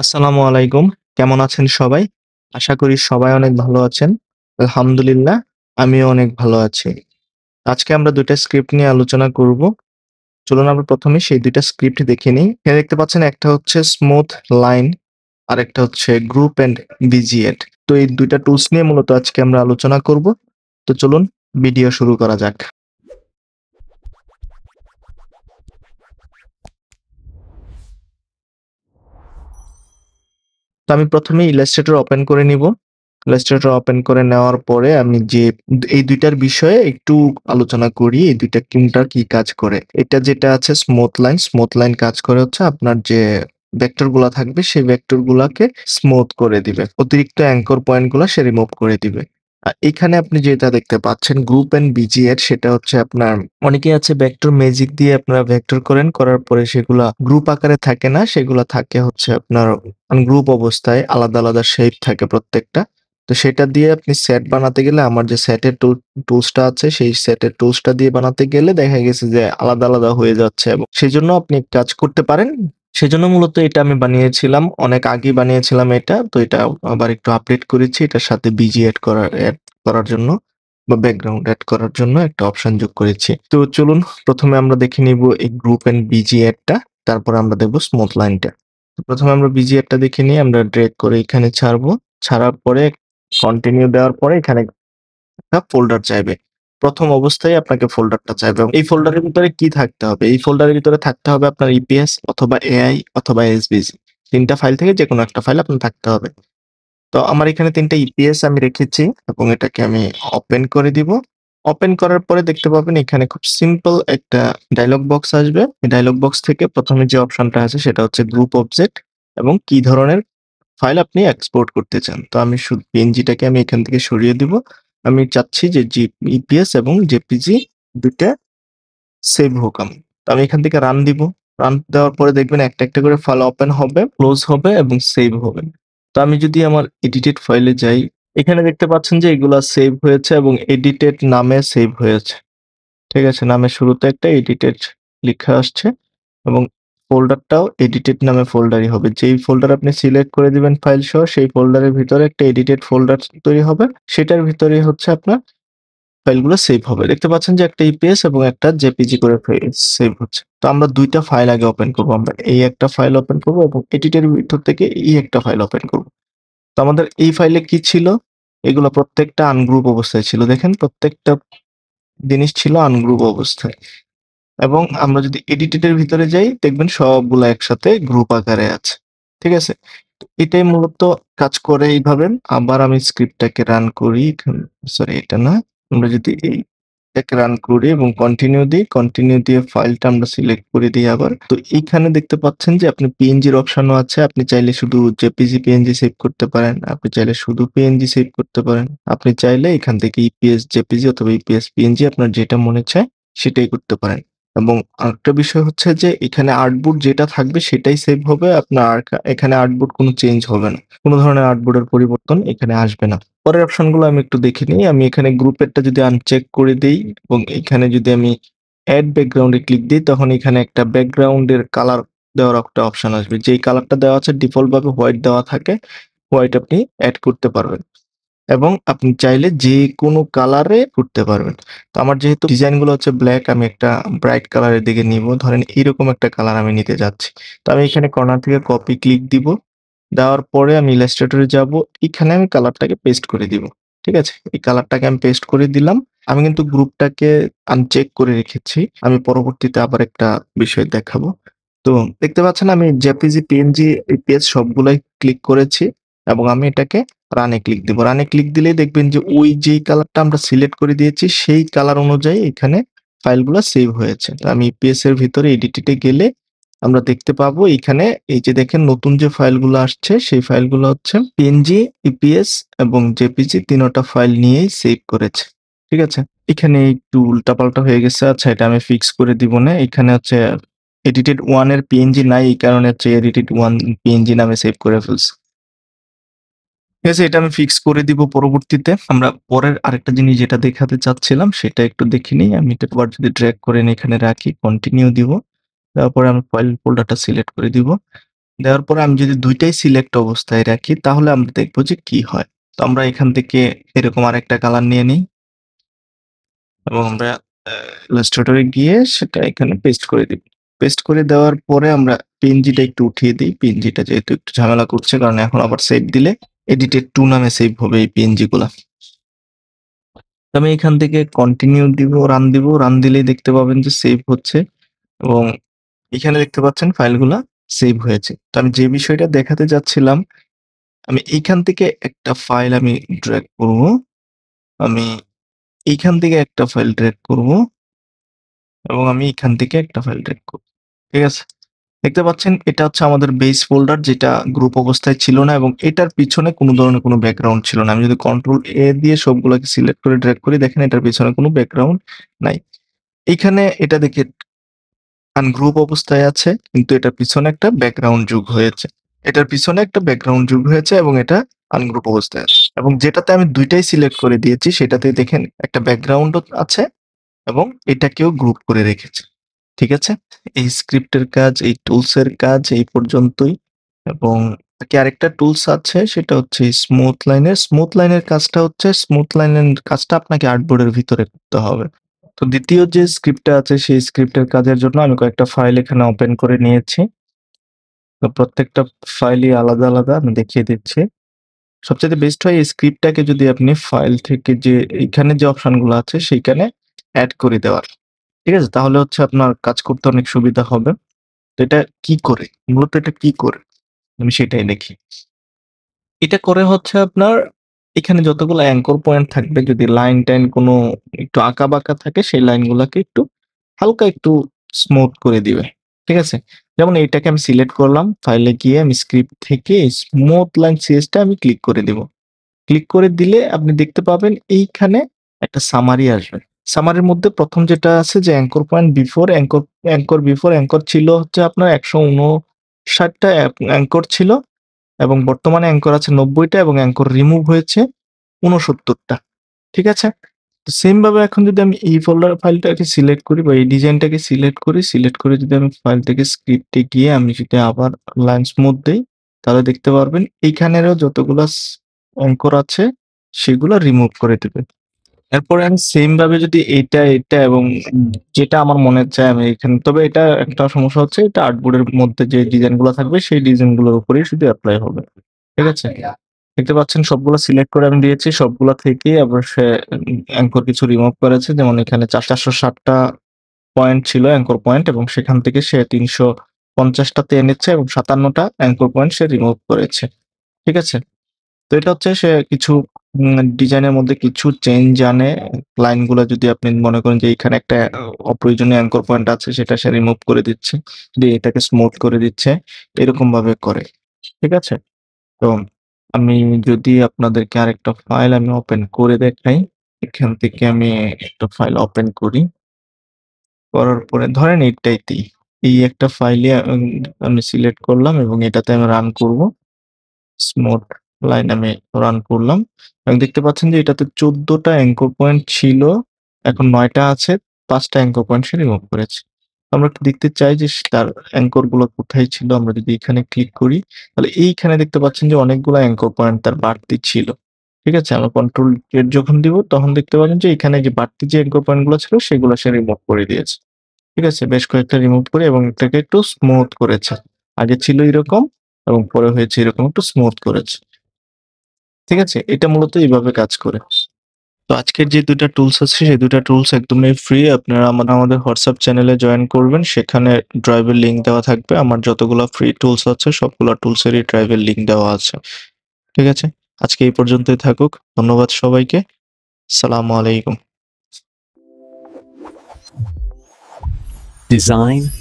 আসসালামু আলাইকুম কেমন আছেন সবাই আশা করি সবাই অনেক ভালো আছেন আলহামদুলিল্লাহ আমিও অনেক ভালো আছি আজকে আমরা দুইটা স্ক্রিপ্ট নিয়ে আলোচনা করব চলুন আমরা প্রথমে সেই দুইটা স্ক্রিপ্ট দেখে নিই এখানে দেখতে পাচ্ছেন একটা হচ্ছে স্মুথ লাইন আর একটা হচ্ছে গ্রুপ অ্যান্ড বিজিএড তো এই দুইটা টুলস নিয়ে মূলত আজকে আমরা আলোচনা করব তো চলুন ভিডিও শুরু করা যাক তো আমি প্রথমে ইলাস্ট্রেটর ওপেন করে নিব ইলাস্ট্রেটর ওপেন করে নেওয়ার পরে আমি যে এই দুইটার বিষয়ে একটু আলোচনা করি এই দুইটা কোনটা কি কাজ করে এটা যেটা আছে স্মুথ লাইন স্মুথ লাইন কাজ করে হচ্ছে আপনার যে গুলা থাকবে সেই গুলাকে স্মুথ করে দিবে অতিরিক্ত অ্যাঙ্কর পয়েন্টগুলো সে রিমুভ করে দিবে এখানে আপনি যেটা দেখতে পাচ্ছেন গ্রুপ এন্ড বিজি এর সেটা হচ্ছে আপনার অনেকে আছে ভেক্টর ম্যাজিক দিয়ে আপনারা ভেক্টর করেন করার পরে সেগুলা গ্রুপ আকারে থাকে না সেগুলা থাকে হচ্ছে আপনার গ্রুপ অবস্থায় আলাদা আলাদা শেপ থাকে প্রত্যেকটা তো সেটা দিয়ে আপনি সেট বানাতে গেলে আমার যে সেটের টুল টুলসটা আছে সেই সেটের টুলসটা দিয়ে বানাতে গেলে দেখা গেছে যে আলাদা আলাদা হয়ে যাচ্ছে এবং সেই জন্য আপনি কাজ করতে পারেন সেজন্য মূলত এটা আমি বানিয়েছিলাম অনেক আগে বানিয়েছিলাম এটা তো এটা আবার একটু আপডেট করেছি এটার সাথে বিজি অ্যাড করার অ্যাড করার জন্য বা ব্যাকগ্রাউন্ড অ্যাড করার জন্য একটা অপশন যোগ করেছি তো চলুন প্রথমে আমরা দেখে নিব এই গ্রুপ অ্যান্ড বিজি অ্যাডটা তারপর আমরা দেখব স্মুথ লাইনটা প্রথমে আমরা বিজি অ্যাডটা দেখে নিয়ে আমরা ড্রেক করে এখানে ছাড়বো ছাড়ার পরে কন্টিনিউ দেওয়ার পরে এখানে একটা ফোল্ডার চাইবে প্রথম অবস্থায় আপনাকে ফোল্ডারটা চাইবে এবং এই ফোল্ডারের ভিতরে কি থাকতে হবে এই ফোল্ডারের ভিতরে থাকতে হবে আপনার ইপিএস e অথবা এআই অথবা এসবিজি তিনটা ফাইল থেকে যে কোনো একটা ফাইল আপনার থাকতে হবে তো আমার এখানে তিনটা ইপিএস e আমি রেখেছি এবং এটাকে আমি ওপেন করে দিব ওপেন করার পরে দেখতে পাবেন এখানে খুব সিম্পল একটা ডায়লগ বক্স আসবে এই ডায়লগ বক্স থেকে প্রথমে যে অপশনটা আছে সেটা হচ্ছে গ্রুপ অবজেক্ট এবং কি ধরনের ফাইল আপনি এক্সপোর্ট করতে চান তো আমি শুধু পিএনজিটাকে আমি এখান থেকে সরিয়ে দিব আমি চাচ্ছি যে জি ইপিএস এবং জেপিজি দুইটা সেভ হোক আমি তো আমি এখান থেকে রান দিব রান দেওয়ার পরে দেখবেন একটা একটা করে ফাইল ওপেন হবে ক্লোজ হবে এবং সেভ হবে তো আমি যদি আমার এডিটেড ফাইলে যাই এখানে দেখতে পাচ্ছেন যে এগুলা সেভ হয়েছে এবং এডিটেড নামে সেভ হয়েছে ঠিক আছে নামে শুরুতে একটা এডিটেড লেখা আসছে এবং ফোল্ডারটাও এডিটেড নামে ফোল্ডারই হবে যেই ফোল্ডার আপনি সিলেক্ট করে দিবেন ফাইল সহ সেই ফোল্ডারের ভিতরে একটা এডিটেড ফোল্ডার তৈরি হবে সেটার ভিতরেই হচ্ছে আপনার ফাইলগুলো সেভ হবে দেখতে পাচ্ছেন যে একটা ইপিএস e এবং একটা জেপিজি করে সেভ হচ্ছে তো আমরা দুইটা ফাইল আগে ওপেন করব আমরা এই একটা ফাইল ওপেন করব এবং এডিটের ভিতর থেকে এই একটা ফাইল ওপেন করব তো আমাদের এই ফাইলে কি ছিল এগুলো প্রত্যেকটা আনগ্রুপ অবস্থায় ছিল দেখেন প্রত্যেকটা জিনিস ছিল আনগ্রুপ অবস্থায় এবং আমরা যদি এডিটেডের ভিতরে যাই দেখবেন সবগুলো একসাথে গ্রুপ আকারে আছে ঠিক আছে এটাই মূলত কাজ করে এইভাবে আবার আমি স্ক্রিপ্টটাকে রান করি সরি এটা না আমরা যদি এই এটাকে রান করি এবং কন্টিনিউ দিই কন্টিনিউ দিয়ে ফাইলটা আমরা সিলেক্ট করে দিই আবার তো এইখানে দেখতে পাচ্ছেন যে আপনি পিএনজির অপশনও আছে আপনি চাইলে শুধু জেপিজি পিএনজি সেভ করতে পারেন আপনি চাইলে শুধু পিএনজি সেভ করতে পারেন আপনি চাইলে এখান থেকে ইপিএস e জেপিজি অথবা ইপিএস e পিএনজি আপনার যেটা মনে চায় সেটাই করতে পারেন এবং আরেকটা বিষয় হচ্ছে যে এখানে আর্টবোর্ড যেটা থাকবে সেটাই সেভ হবে আপনার এখানে আর্টবোর্ড কোনো চেঞ্জ হবে না কোনো ধরনের আর্টবোর্ডের পরিবর্তন এখানে আসবে না পরের অপশনগুলো আমি একটু দেখে নিই আমি এখানে গ্রুপেরটা যদি আনচেক করে দিই এবং এখানে যদি আমি অ্যাড ব্যাকগ্রাউন্ডে ক্লিক দিই তখন এখানে একটা ব্যাকগ্রাউন্ডের কালার দেওয়ার একটা অপশন আসবে যেই কালারটা দেওয়া আছে ডিফল্টভাবে হোয়াইট দেওয়া থাকে হোয়াইট আপনি অ্যাড করতে পারবেন এবং আপনি চাইলে যে কোনো কালারে করতে পারবেন তো আমার যেহেতু ডিজাইনগুলো হচ্ছে ব্ল্যাক আমি একটা ব্রাইট কালারের দিকে নিব ধরেন এইরকম একটা কালার আমি নিতে যাচ্ছি তো আমি এখানে কর্নার থেকে কপি ক্লিক দিব দেওয়ার পরে আমি ইলাস্ট্রেটরে যাব এখানে আমি কালারটাকে পেস্ট করে দিব ঠিক আছে এই কালারটাকে আমি পেস্ট করে দিলাম আমি কিন্তু গ্রুপটাকে আনচেক করে রেখেছি আমি পরবর্তীতে আবার একটা বিষয় দেখাবো তো দেখতে পাচ্ছেন আমি জেপিজি পিএনজি এই পেজ সবগুলোই ক্লিক করেছি এবং আমি এটাকে রানে ক্লিক দেব রানে ক্লিক দিলে দেখবেন যে ওই যেই কালারটা আমরা সিলেক্ট করে দিয়েছি সেই কালার অনুযায়ী এখানে ফাইলগুলো সেভ হয়েছে তো আমি ইপিএস এর ভিতরে এডিটিতে গেলে আমরা দেখতে পাবো এখানে এই যে দেখেন নতুন যে ফাইলগুলো আসছে সেই ফাইলগুলো হচ্ছে পিএনজি ইপিএস e এবং জেপিজি তিনটা ফাইল নিয়েই সেভ করেছে ঠিক আছে এখানে একটু উল্টাপাল্টা হয়ে গেছে আচ্ছা এটা আমি ফিক্স করে দিব না এখানে হচ্ছে এডিটেড ওয়ান এর পিএনজি নাই এই কারণে হচ্ছে এডিটেড ওয়ান পিএনজি নামে সেভ করে ফেলছে ঠিক আছে এটা আমি ফিক্স করে দিব পরবর্তীতে আমরা পরের আরেকটা জিনিস যেটা দেখাতে চাচ্ছিলাম সেটা একটু দেখে নিই আমি এটা আবার যদি ড্র্যাগ করে এখানে রাখি কন্টিনিউ দিব তারপরে আমি ফাইল ফোল্ডারটা সিলেক্ট করে দিব দেওয়ার পরে আমি যদি দুইটাই সিলেক্ট অবস্থায় রাখি তাহলে আমরা দেখব যে কি হয় তো আমরা এখান থেকে এরকম আর একটা কালার নিয়ে নিই এবং আমরা ইলাস্ট্রেটরে গিয়ে সেটা এখানে পেস্ট করে দিব পেস্ট করে দেওয়ার পরে আমরা পিএনজিটা একটু উঠিয়ে দিই পিএনজিটা যেহেতু একটু ঝামেলা করছে কারণ এখন আবার সেট দিলে এডিটেড টু নামে সেভ হবে এই পিএনজি গুলা আমি এখান থেকে কন্টিনিউ দিব রান দিব রান দিলেই দেখতে পাবেন যে সেভ হচ্ছে এবং এখানে দেখতে পাচ্ছেন ফাইলগুলা সেভ হয়েছে তো আমি যে বিষয়টা দেখাতে যাচ্ছিলাম আমি এইখান থেকে একটা ফাইল আমি ড্র্যাগ করব আমি এইখান থেকে একটা ফাইল ড্র্যাগ করব এবং আমি এখান থেকে একটা ফাইল ড্র্যাগ করব ঠিক আছে দেখতে পাচ্ছেন এটা হচ্ছে আমাদের বেস ফোল্ডার যেটা গ্রুপ অবস্থায় ছিল না এবং এটার পিছনে কোনো ধরনের কোনো ব্যাকগ্রাউন্ড ছিল না আমি যদি কন্ট্রোল এ দিয়ে সবগুলোকে সিলেক্ট করে ড্র্যাগ করি দেখেন এটার পিছনে কোনো ব্যাকগ্রাউন্ড নাই এখানে এটা দেখে আনগ্রুপ অবস্থায় আছে কিন্তু এটার পিছনে একটা ব্যাকগ্রাউন্ড যুগ হয়েছে এটার পিছনে একটা ব্যাকগ্রাউন্ড যুগ হয়েছে এবং এটা আনগ্রুপ অবস্থায় আছে এবং যেটাতে আমি দুইটাই সিলেক্ট করে দিয়েছি সেটাতে দেখেন একটা ব্যাকগ্রাউন্ড আছে এবং এটাকেও গ্রুপ করে রেখেছে ঠিক আছে এই স্ক্রিপ্টের কাজ এই টুলসের কাজ এই পর্যন্তই এবং কি আরেকটা টুলস আছে সেটা হচ্ছে স্মুথ লাইনের স্মুথ লাইনের কাজটা হচ্ছে স্মুথ লাইনের কাজটা আপনাকে আর্টবোর্ডের ভিতরে করতে হবে তো দ্বিতীয় যে স্ক্রিপ্টটা আছে সেই স্ক্রিপ্টের কাজের জন্য আমি কয়েকটা ফাইল এখানে ওপেন করে নিয়েছি তো প্রত্যেকটা ফাইলই আলাদা আলাদা আমি দেখিয়ে দিচ্ছি সবচেয়ে বেস্ট হয় এই স্ক্রিপ্টটাকে যদি আপনি ফাইল থেকে যে এখানে যে অপশনগুলো আছে সেইখানে অ্যাড করে দেওয়ার ঠিক আছে তাহলে হচ্ছে আপনার কাজ করতে অনেক সুবিধা হবে তো এটা কি করে মূলত এটা কি করে আমি সেটাই দেখি এটা করে হচ্ছে আপনার এখানে যতগুলো অ্যাঙ্কর পয়েন্ট থাকবে যদি লাইন টাইন কোনো একটু আঁকা বাঁকা থাকে সেই লাইনগুলোকে একটু হালকা একটু স্মুথ করে দিবে ঠিক আছে যেমন এইটাকে আমি সিলেক্ট করলাম ফাইলে গিয়ে আমি স্ক্রিপ্ট থেকে স্মুথ লাইন সিএসটা আমি ক্লিক করে দিব ক্লিক করে দিলে আপনি দেখতে পাবেন এইখানে একটা সামারি আসবে সামারের মধ্যে প্রথম যেটা আছে যে anchor point before anchor anchor before anchor ছিল হচ্ছে আপনার একশো উনষাটটা অ্যাঙ্কর ছিল এবং বর্তমানে অ্যাঙ্কর আছে নব্বইটা এবং অ্যাঙ্কর রিমুভ হয়েছে উনসত্তরটা ঠিক আছে তো সেমভাবে এখন যদি আমি এই ফোল্ডার ফাইলটাকে সিলেক্ট করি বা এই ডিজাইনটাকে সিলেক্ট করি সিলেক্ট করে যদি আমি ফাইল থেকে স্ক্রিপ্টে গিয়ে আমি যদি আবার লাইন্স মধ্যেই তাহলে দেখতে পারবেন এইখানেরও যতগুলো অঙ্কর আছে সেগুলো রিমুভ করে দেবেন এরপরে আমি সেম ভাবে যদি এটা এটা এবং যেটা আমার মনে হচ্ছে আমি এখানে তবে এটা একটা সমস্যা হচ্ছে এটা আর্টবোর্ডের মধ্যে যে ডিজাইনগুলো থাকবে সেই ডিজাইনগুলোর উপরে শুধু অ্যাপ্লাই হবে ঠিক আছে আচ্ছা, দেখতে পাচ্ছেন সবগুলো সিলেক্ট করে আমি দিয়েছি সবগুলো থেকে আবার সে অ্যাঙ্কর কিছু রিমুভ করেছে যেমন এখানে চার চারশো ষাটটা পয়েন্ট ছিল অ্যাঙ্কর পয়েন্ট এবং সেখান থেকে সে তিনশো পঞ্চাশটাতে এনেছে এবং সাতান্নটা অ্যাঙ্কর পয়েন্ট সে রিমুভ করেছে ঠিক আছে তো এটা হচ্ছে সে কিছু ডিজাইনের মধ্যে কিছু চেঞ্জ আনে লাইনগুলো যদি আপনি মনে করেন যে এখানে একটা অপ্রয়োজনীয় অ্যাঙ্কর পয়েন্ট আছে সেটা সে রিমুভ করে দিচ্ছে দিয়ে এটাকে স্মুথ করে দিচ্ছে এরকম ভাবে করে ঠিক আছে তো আমি যদি আপনাদেরকে আরেকটা ফাইল আমি ওপেন করে দেখাই এখান থেকে আমি একটা ফাইল ওপেন করি করার পরে ধরেন এইটাইতেই এই একটা ফাইলে আমি সিলেক্ট করলাম এবং এটাতে আমি রান করব স্মুথ লাইন আমি রান করলাম এবং দেখতে পাচ্ছেন যে এটাতে চোদ্দটা অ্যাঙ্কর পয়েন্ট ছিল এখন নয়টা আছে পাঁচটা অ্যাঙ্কর পয়েন্ট সে রিমুভ করেছে আমরা দেখতে চাই যে তার অ্যাঙ্কর গুলো কোথায় ছিল আমরা যদি এখানে ক্লিক করি তাহলে এইখানে দেখতে পাচ্ছেন যে অনেকগুলো অ্যাঙ্কর পয়েন্ট তার বাড়তি ছিল ঠিক আছে আমরা কন্ট্রোল ডেট যখন দিব তখন দেখতে পাচ্ছেন যে এখানে যে বাড়তি যে অ্যাঙ্কর পয়েন্ট গুলো ছিল সেগুলো সে রিমুভ করে দিয়েছে ঠিক আছে বেশ কয়েকটা রিমুভ করে এবং এটাকে একটু স্মুথ করেছে আগে ছিল এরকম এবং পরে হয়েছে এরকম একটু স্মুথ করেছে ঠিক আছে এটা মূলত এইভাবে কাজ করে তো আজকের যে দুটা টুলস আছে সেই দুটা টুলস একদমই ফ্রি আপনারা আমাদের হোয়াটসঅ্যাপ চ্যানেলে জয়েন করবেন সেখানে ড্রাইভের লিঙ্ক দেওয়া থাকবে আমার যতগুলো ফ্রি টুলস আছে সবগুলো টুলসেরই ড্রাইভের লিঙ্ক দেওয়া আছে ঠিক আছে আজকে এই পর্যন্তই থাকুক ধন্যবাদ সবাইকে সালাম আলাইকুম ডিজাইন